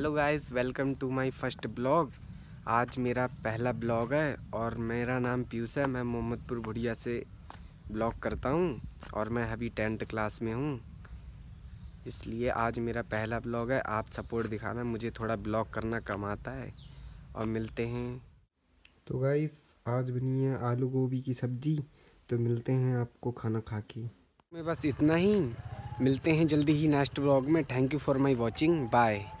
hello guys welcome to my first blog आज मेरा पहला ब्लॉग है और मेरा नाम पीयूष है मैं मोहम्मदपुर भुड़िया से ब्लॉग करता हूँ और मैं अभी टेंथ क्लास में हूँ इसलिए आज मेरा पहला ब्लॉग है आप सपोर्ट दिखाना मुझे थोड़ा ब्लॉग करना कम आता है और मिलते हैं तो गाइस आज बनी है आलू गोभी की सब्ज़ी तो मिलते हैं आपको खाना खा के मैं बस इतना ही मिलते हैं जल्दी ही नेक्स्ट ब्लॉग में thank you for my watching bye